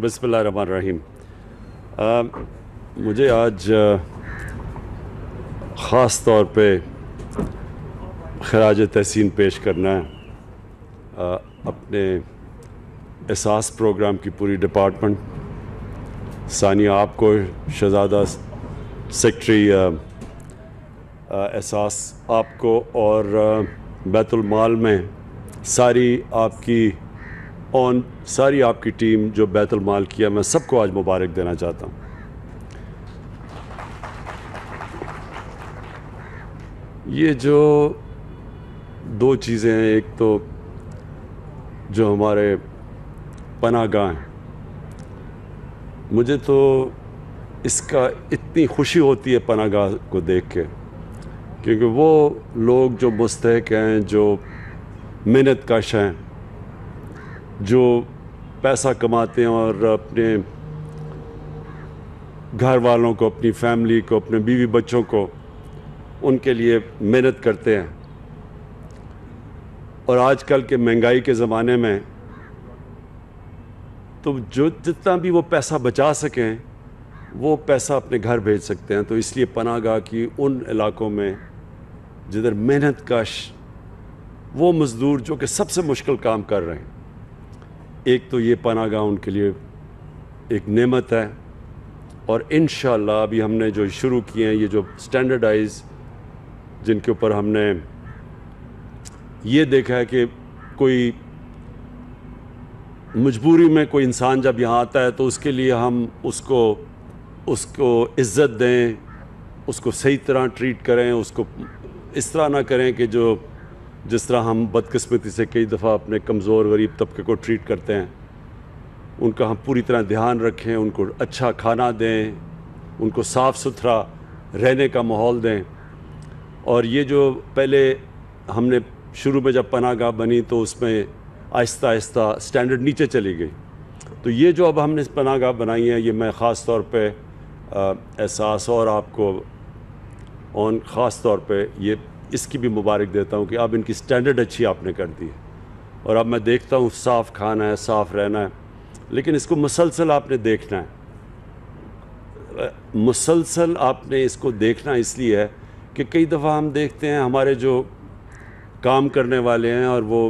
बसमिल रहीम मुझे आज ख़ास तौर पर खराज तहसीन पेश करना है आ, अपने एहसास प्रोग्राम की पूरी डिपार्टमेंट सानिया आपको शहजादा सेक्रेटरी एहसास आपको और बैतुलमाल में सारी आपकी ऑन सारी आपकी टीम जो बैतलमाल किया मैं सबको आज मुबारक देना चाहता हूँ ये जो दो चीज़ें हैं एक तो जो हमारे पना गाह हैं मुझे तो इसका इतनी खुशी होती है पना गाह को देख के क्योंकि वो लोग जो मुस्तक हैं जो मेहनत कश हैं जो पैसा कमाते हैं और अपने घर वालों को अपनी फैमिली को अपने बीवी बच्चों को उनके लिए मेहनत करते हैं और आजकल के महंगाई के ज़माने में तो जो जितना भी वो पैसा बचा सकें वो पैसा अपने घर भेज सकते हैं तो इसलिए पनागा की उन इलाकों में जिधर मेहनत कश वो मज़दूर जो कि सबसे मुश्किल काम कर रहे हैं एक तो ये पना गाह उनके लिए एक नेमत है और इन अभी हमने जो शुरू किए हैं ये जो स्टैंडर्डाइज जिनके ऊपर हमने ये देखा है कि कोई मजबूरी में कोई इंसान जब यहाँ आता है तो उसके लिए हम उसको उसको इज़्ज़त दें उसको सही तरह ट्रीट करें उसको इस तरह ना करें कि जो जिस तरह हम बदकस्मती से कई दफ़ा अपने कमज़ोर गरीब तबके को ट्रीट करते हैं उनका हम पूरी तरह ध्यान रखें उनको अच्छा खाना दें उनको साफ़ सुथरा रहने का माहौल दें और ये जो पहले हमने शुरू में जब पनागाह बनी तो उसमें आहिस्ता आहिस्ता स्टैंडर्ड नीचे चली गई तो ये जो अब हमने पनागाह बनाई है ये मैं ख़ास तौर पर एहसास और आपको ऑन ख़ास तौर पर ये इसकी भी मुबारक देता हूँ कि अब इनकी स्टैंडर्ड अच्छी आपने कर दी है और अब मैं देखता हूँ साफ़ खाना है साफ़ रहना है लेकिन इसको मुसलसल आपने देखना है मुसलसल आपने इसको देखना इसलिए है कि कई दफ़ा हम देखते हैं हमारे जो काम करने वाले हैं और वो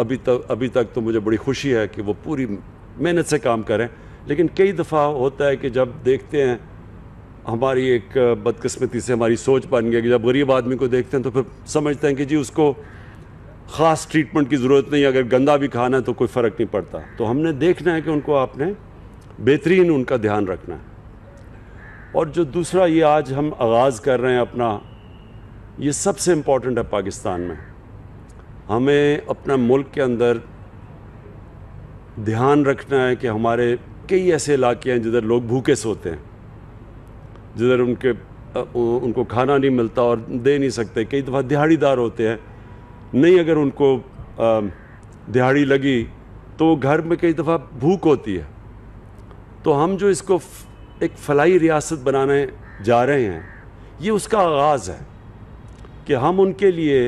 अभी तक अभी तक तो मुझे बड़ी खुशी है कि वो पूरी मेहनत से काम करें लेकिन कई दफ़ा होता है कि जब देखते हैं हमारी एक बदकस्मती से हमारी सोच बन गया कि जब गरीब आदमी को देखते हैं तो फिर समझते हैं कि जी उसको ख़ास ट्रीटमेंट की ज़रूरत नहीं अगर गंदा भी खाना है तो कोई फ़र्क नहीं पड़ता तो हमने देखना है कि उनको आपने बेहतरीन उनका ध्यान रखना है और जो दूसरा ये आज हम आगाज़ कर रहे हैं अपना ये सबसे इम्पॉर्टेंट है पाकिस्तान में हमें अपना मुल्क के अंदर ध्यान रखना है कि हमारे कई ऐसे इलाके हैं जिधर लोग भूखे सोते हैं जिधर उनके उनको खाना नहीं मिलता और दे नहीं सकते कई दफ़ा दिहाड़ीदार होते हैं नहीं अगर उनको दिहाड़ी लगी तो घर में कई दफ़ा भूख होती है तो हम जो इसको एक फलाई रियासत बनाने जा रहे हैं ये उसका आगाज़ है कि हम उनके लिए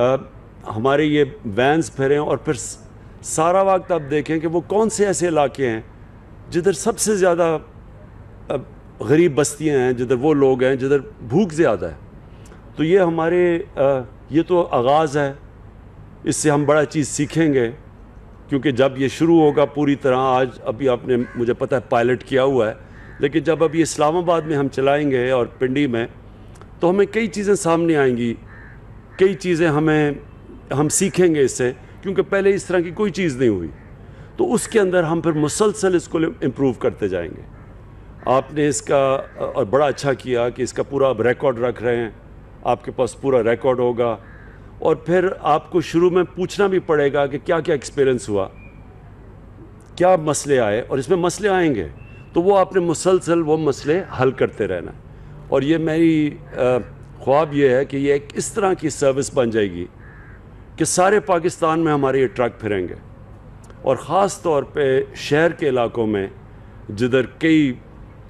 आ, हमारे ये वैन्स फिरें और फिर सारा वक्त आप देखें कि वो कौन से ऐसे इलाके हैं जिधर सबसे ज़्यादा गरीब बस्तियां हैं जिधर वो लोग हैं जिधर भूख ज़्यादा है तो ये हमारे ये तो आगाज़ है इससे हम बड़ा चीज़ सीखेंगे क्योंकि जब ये शुरू होगा पूरी तरह आज अभी आपने मुझे पता है पायलट किया हुआ है लेकिन जब अभी इस्लामाबाद में हम चलाएंगे और पिंडी में तो हमें कई चीज़ें सामने आएंगी कई चीज़ें हमें हम सीखेंगे इससे क्योंकि पहले इस तरह की कोई चीज़ नहीं हुई तो उसके अंदर हम फिर मुसलसल इसको इम्प्रूव करते जाएंगे आपने इसका और बड़ा अच्छा किया कि इसका पूरा आप रिकॉर्ड रख रहे हैं आपके पास पूरा रिकॉर्ड होगा और फिर आपको शुरू में पूछना भी पड़ेगा कि क्या क्या एक्सपीरियंस हुआ क्या मसले आए और इसमें मसले आएंगे तो वो आपने मुसलसल वो मसले हल करते रहना और ये मेरी ख्वाब ये है कि ये एक इस तरह की सर्विस बन जाएगी कि सारे पाकिस्तान में हमारे ये ट्रक फिरेंगे और ख़ास तौर पे शहर के इलाकों में जिधर कई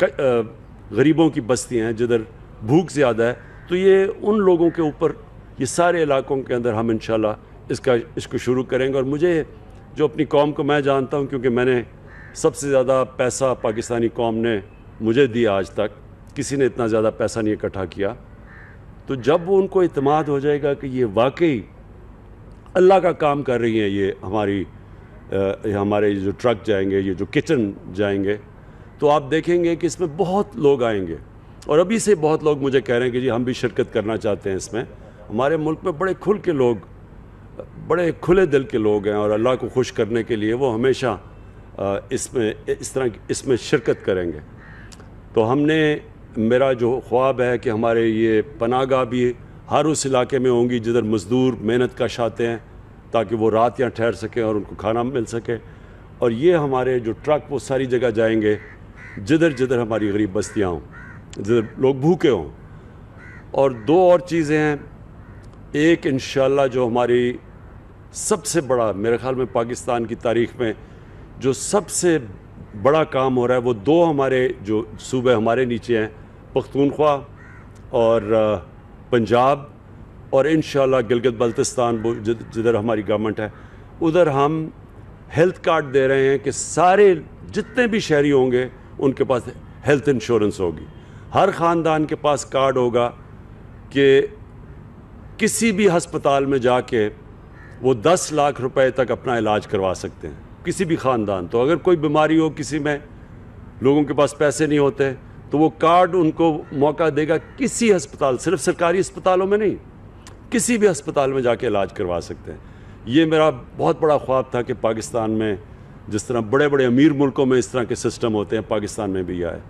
गरीबों की बस्तियाँ हैं जिधर भूख ज़्यादा है तो ये उन लोगों के ऊपर ये सारे इलाकों के अंदर हम इन इसका इसको शुरू करेंगे और मुझे जो अपनी कौम को मैं जानता हूँ क्योंकि मैंने सबसे ज़्यादा पैसा पाकिस्तानी कौम ने मुझे दिया आज तक किसी ने इतना ज़्यादा पैसा नहीं इकट्ठा किया तो जब वो उनको इतमाद हो जाएगा कि ये वाकई अल्लाह का काम कर रही हैं ये हमारी आ, हमारे जो ट्रक जाएंगे ये जो किचन जाएंगे तो आप देखेंगे कि इसमें बहुत लोग आएंगे और अभी से बहुत लोग मुझे कह रहे हैं कि जी हम भी शिरकत करना चाहते हैं इसमें हमारे मुल्क में बड़े खुल के लोग बड़े खुले दिल के लोग हैं और अल्लाह को खुश करने के लिए वो हमेशा इसमें इस तरह इसमें शिरकत करेंगे तो हमने मेरा जो ख्वाब है कि हमारे ये पनागा भी हर उस इलाके में होंगी जिधर मज़दूर मेहनत कश आते हैं ताकि वो रात यहाँ ठहर सकें और उनको खाना मिल सके और ये हमारे जो ट्रक वो सारी जगह जाएंगे जिधर जिधर हमारी गरीब बस्तियाँ हों जिधर लोग भूखे हों और दो और चीज़ें हैं एक इन जो हमारी सबसे बड़ा मेरे ख़्याल में पाकिस्तान की तारीख में जो सबसे बड़ा काम हो रहा है वो दो हमारे जो सूबे हमारे नीचे हैं पख्तूनख्वा और पंजाब और इन गिलगित बल्तिस्तान जिधर हमारी गवर्नमेंट है उधर हम हेल्थ कार्ड दे रहे हैं कि सारे जितने भी शहरी होंगे उनके पास हेल्थ इंश्योरेंस होगी हर ख़ानदान के पास कार्ड होगा कि किसी भी हस्पताल में जाके वो दस लाख रुपए तक अपना इलाज करवा सकते हैं किसी भी ख़ानदान तो अगर कोई बीमारी हो किसी में लोगों के पास पैसे नहीं होते तो वो कार्ड उनको मौका देगा किसी अस्पताल सिर्फ सरकारी अस्पतालों में नहीं किसी भी अस्पताल में जाके इलाज करवा सकते हैं ये मेरा बहुत बड़ा ख्वाब था कि पाकिस्तान में जिस तरह बड़े बड़े अमीर मुल्कों में इस तरह के सिस्टम होते हैं पाकिस्तान में भी आए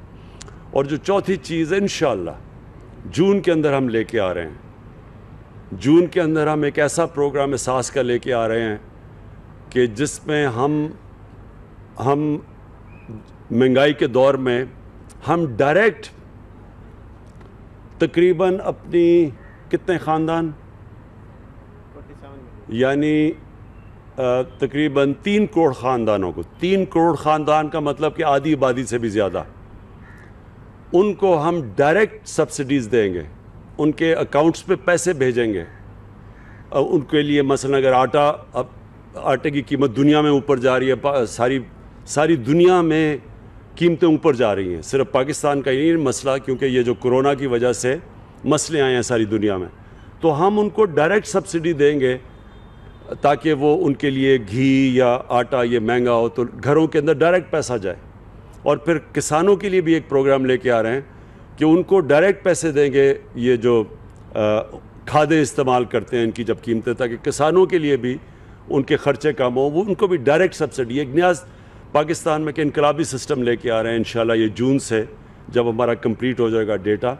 और जो चौथी चीज़ है इन जून के अंदर हम लेके आ रहे हैं जून के अंदर हम एक ऐसा प्रोग्राम एहसास का लेके आ रहे हैं कि जिसमें हम हम महंगाई के दौर में हम डायरेक्ट तकरीबन अपनी कितने ख़ानदान यानी तकरीबन तीन करोड़ ख़ानदानों को तीन करोड़ ख़ानदान का मतलब कि आधी आबादी से भी ज़्यादा उनको हम डायरेक्ट सब्सिडीज़ देंगे उनके अकाउंट्स पे पैसे भेजेंगे उनके लिए मसलन अगर आटा अब आटे की कीमत दुनिया में ऊपर जा रही है सारी सारी दुनिया में कीमतें ऊपर जा रही हैं सिर्फ पाकिस्तान का ही नहीं मसला क्योंकि ये जो कोरोना की वजह से मसले आए हैं सारी दुनिया में तो हम उनको डायरेक्ट सब्सिडी देंगे ताकि वो उनके लिए घी या आटा ये महंगा हो तो घरों के अंदर डायरेक्ट पैसा जाए और फिर किसानों के लिए भी एक प्रोग्राम लेके आ रहे हैं कि उनको डायरेक्ट पैसे देंगे ये जो खादें इस्तेमाल करते हैं इनकी जब कीमतें ताकि किसानों के लिए भी उनके ख़र्चे कम हों वो उनको भी डायरेक्ट सब्सिडी एक न्याज पाकिस्तान में के इनकलाबी सिस्टम लेके आ रहे हैं इन ये जून से जब हमारा कंप्लीट हो जाएगा डेटा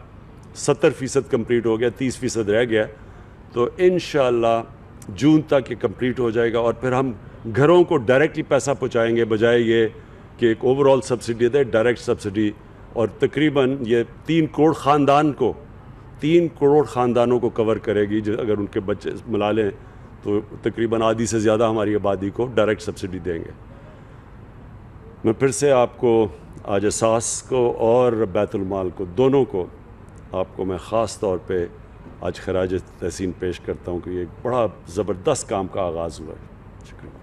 सत्तर फ़ीसद कम्प्लीट हो गया तीस फ़ीसद रह गया तो इन जून तक ये कंप्लीट हो जाएगा और फिर हम घरों को डायरेक्टली पैसा पहुँचाएँगे बजाय ये कि एक ओवरऑल सब्सिडी दे डायरेक्ट सब्सिडी और तकरीबन ये तीन करोड़ ख़ानदान को तीन करोड़ ख़ानदानों को कवर करेगी जो अगर उनके बच्चे मिला लें तो तकरीबन आधी से ज़्यादा हमारी आबादी को डायरेक्ट सब्सिडी देंगे मैं फिर से आपको आज सास को और बैतुलमाल को दोनों को आपको मैं ख़ास तौर पर आज खराज तहसीन पेश करता हूँ कि एक बड़ा ज़बरदस्त काम का आगाज़ हुआ है शुक्रिया